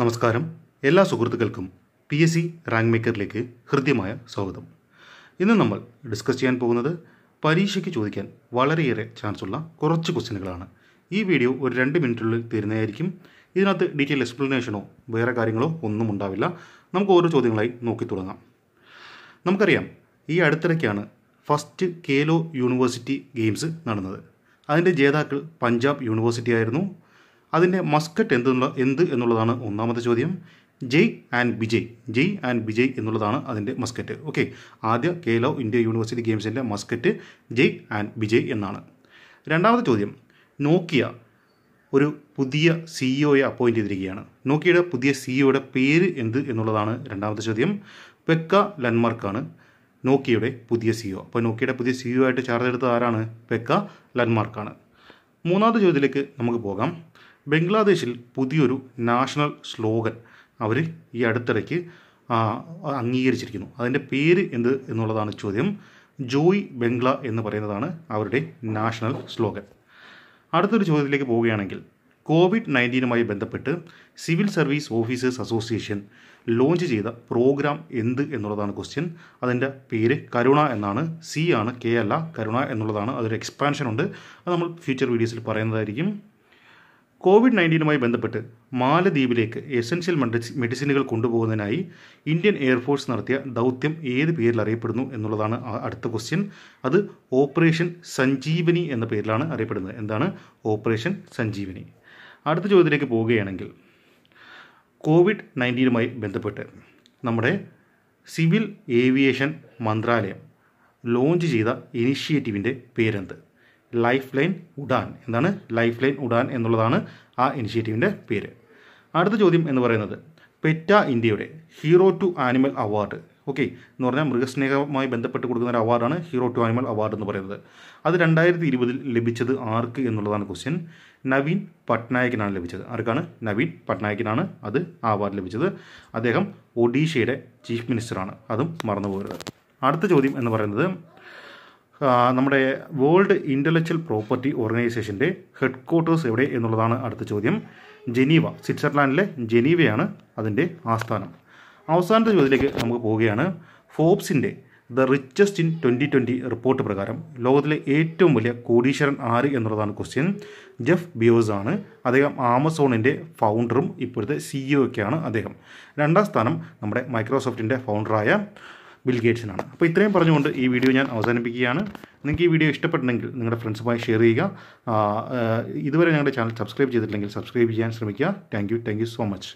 നമസ്കാരം എല്ലാ സുഹൃത്തുക്കൾക്കും പി എസ് സി റാങ്ക് മേക്കറിലേക്ക് ഹൃദ്യമായ സ്വാഗതം ഇന്ന് നമ്മൾ ഡിസ്കസ് ചെയ്യാൻ പോകുന്നത് പരീക്ഷയ്ക്ക് ചോദിക്കാൻ വളരെയേറെ ചാൻസുള്ള കുറച്ച് ക്വസ്റ്റിനുകളാണ് ഈ വീഡിയോ ഒരു രണ്ട് മിനിറ്റിനുള്ളിൽ തീരുന്നതായിരിക്കും ഇതിനകത്ത് ഡീറ്റെയിൽ എക്സ്പ്ലനേഷനോ വേറെ കാര്യങ്ങളോ ഒന്നും ഉണ്ടാവില്ല നമുക്ക് ഓരോ ചോദ്യങ്ങളായി നോക്കി തുടങ്ങാം നമുക്കറിയാം ഈ അടുത്തിടയ്ക്കാണ് ഫസ്റ്റ് കേലോ യൂണിവേഴ്സിറ്റി ഗെയിംസ് നടന്നത് അതിൻ്റെ ജേതാക്കൾ പഞ്ചാബ് യൂണിവേഴ്സിറ്റി ആയിരുന്നു അതിൻ്റെ മസ്കറ്റ് എന്ത് എന്ത് എന്നുള്ളതാണ് ഒന്നാമത്തെ ചോദ്യം ജയ് ആൻഡ് വിജയ് ജയ് ആൻഡ് വിജയ് എന്നുള്ളതാണ് അതിൻ്റെ മസ്കറ്റ് ഓക്കെ ആദ്യ കേലോ ഇന്ത്യ യൂണിവേഴ്സിറ്റി ഗെയിംസിൻ്റെ മസ്കറ്റ് ജയ് ആൻഡ് വിജയ് എന്നാണ് രണ്ടാമത്തെ ചോദ്യം നോക്കിയ ഒരു പുതിയ സിഇഒയെ e അപ്പോയിൻ്റ് ചെയ്തിരിക്കുകയാണ് നോക്കിയുടെ പുതിയ സിഇഒയുടെ e പേര് എന്ത് എന്നുള്ളതാണ് രണ്ടാമത്തെ ചോദ്യം പെക്ക ലൻമാർക്കാണ് നോക്കിയുടെ പുതിയ സിഇഒ e അപ്പോൾ നോക്കിയുടെ പുതിയ സിഇഒ ആയിട്ട് ചാർജ് എടുത്തത് ആരാണ് പെക്ക ലൻമാർക്കാണ് മൂന്നാമത്തെ ചോദ്യത്തിലേക്ക് നമുക്ക് പോകാം ബംഗ്ലാദേശിൽ പുതിയൊരു നാഷണൽ സ്ലോഗൻ അവർ ഈ അടുത്തിടയ്ക്ക് അംഗീകരിച്ചിരിക്കുന്നു അതിൻ്റെ പേര് എന്ത് എന്നുള്ളതാണ് ചോദ്യം ജോയ് ബംഗ്ല എന്ന് പറയുന്നതാണ് അവരുടെ നാഷണൽ സ്ലോഗൻ അടുത്തൊരു ചോദ്യത്തിലേക്ക് പോവുകയാണെങ്കിൽ കോവിഡ് നയൻറ്റീനുമായി ബന്ധപ്പെട്ട് civil service officers association launch ചെയ്ത പ്രോഗ്രാം എന്ത് എന്നുള്ളതാണ് ക്വസ്റ്റ്യൻ അതിൻ്റെ പേര് കരുണ എന്നാണ് സി ആണ് കെ അല്ല കരുണ എന്നുള്ളതാണ് അതൊരു എക്സ്പാൻഷൻ ഉണ്ട് അത് നമ്മൾ ഫ്യൂച്ചർ വീഡിയോസിൽ പറയുന്നതായിരിക്കും കോവിഡ് നയൻറ്റീനുമായി ബന്ധപ്പെട്ട് മാലദ്വീപിലേക്ക് എസൻഷ്യൽ മെഡിസിനുകൾ കൊണ്ടുപോകുന്നതിനായി ഇന്ത്യൻ എയർഫോഴ്സ് നടത്തിയ ദൗത്യം ഏത് പേരിൽ അറിയപ്പെടുന്നു എന്നുള്ളതാണ് അടുത്ത ക്വസ്റ്റ്യൻ അത് ഓപ്പറേഷൻ സഞ്ജീവനി എന്ന പേരിലാണ് അറിയപ്പെടുന്നത് എന്താണ് ഓപ്പറേഷൻ സഞ്ജീവനി അടുത്ത ചോദ്യത്തിലേക്ക് പോവുകയാണെങ്കിൽ കോവിഡ് നയൻറ്റീനുമായി ബന്ധപ്പെട്ട് നമ്മുടെ സിവിൽ ഏവിയേഷൻ മന്ത്രാലയം ലോഞ്ച് ചെയ്ത ഇനിഷ്യേറ്റീവിൻ്റെ പേരെന്ത് ലൈഫ് ലൈൻ ഉഡാൻ എന്താണ് ലൈഫ് ലൈൻ ഉഡാൻ എന്നുള്ളതാണ് ആ ഇനിഷ്യേറ്റീവിൻ്റെ പേര് അടുത്ത ചോദ്യം എന്ന് പറയുന്നത് പെറ്റ ഇന്ത്യയുടെ hero to animal award okay എന്ന് പറഞ്ഞാൽ മൃഗസ്നേഹവുമായി ബന്ധപ്പെട്ട് കൊടുക്കുന്ന ഒരു അവാർഡാണ് ഹീറോ ടു ആനിമൽ അവാർഡ് എന്ന് പറയുന്നത് അത് രണ്ടായിരത്തി ഇരുപതിൽ ലഭിച്ചത് ആർക്ക് എന്നുള്ളതാണ് ക്വസ്റ്റ്യൻ നവീൻ പട്നായകിനാണ് ലഭിച്ചത് ആർക്കാണ് നവീൻ പട്നായകിനാണ് അത് ആ അവാർഡ് ലഭിച്ചത് അദ്ദേഹം ഒഡീഷയുടെ ചീഫ് മിനിസ്റ്ററാണ് അതും മറന്നുപോകരുത് അടുത്ത ചോദ്യം എന്ന് പറയുന്നത് നമ്മുടെ വേൾഡ് ഇൻ്റലക്ച്വൽ പ്രോപ്പർട്ടി ഓർഗനൈസേഷൻ്റെ ഹെഡ് ക്വാർട്ടേഴ്സ് എവിടെ എന്നുള്ളതാണ് അടുത്ത ചോദ്യം ജനീവ സ്വിറ്റ്സർലാൻഡിലെ ജനീവയാണ് അതിൻ്റെ ആസ്ഥാനം അവസാനത്തെ ചോദ്യത്തിലേക്ക് നമുക്ക് പോവുകയാണ് ഫോബ്സിൻ്റെ the richest in twenty twenty report പ്രകാരം ലോകത്തിലെ ഏറ്റവും വലിയ കോടീശ്വരൻ ആര് എന്നുള്ളതാണ് ക്വസ്റ്റ്യൻ ജെഫ് ബിയോസ് ആണ് അദ്ദേഹം ആമസോണിൻ്റെ ഫൗണ്ടറും ഇപ്പോഴത്തെ സിഇഒ ഒക്കെയാണ് അദ്ദേഹം രണ്ടാം സ്ഥാനം നമ്മുടെ മൈക്രോസോഫ്റ്റിൻ്റെ ഫൗണ്ടറായ ബിൽ ഗേറ്റ്സിനാണ് അപ്പോൾ ഇത്രയും പറഞ്ഞുകൊണ്ട് ഈ വീഡിയോ ഞാൻ അവസാനിപ്പിക്കുകയാണ് നിങ്ങൾക്ക് ഈ വീഡിയോ ഇഷ്ടപ്പെട്ടെങ്കിൽ നിങ്ങളുടെ ഫ്രണ്ട്സുമായി ഷെയർ ചെയ്യുക ഇതുവരെ ഞങ്ങളുടെ ചാനൽ സബ്സ്ക്രൈബ് ചെയ്തിട്ടില്ലെങ്കിൽ സബ്സ്ക്രൈബ് ചെയ്യാൻ ശ്രമിക്കുക thank you thank you so much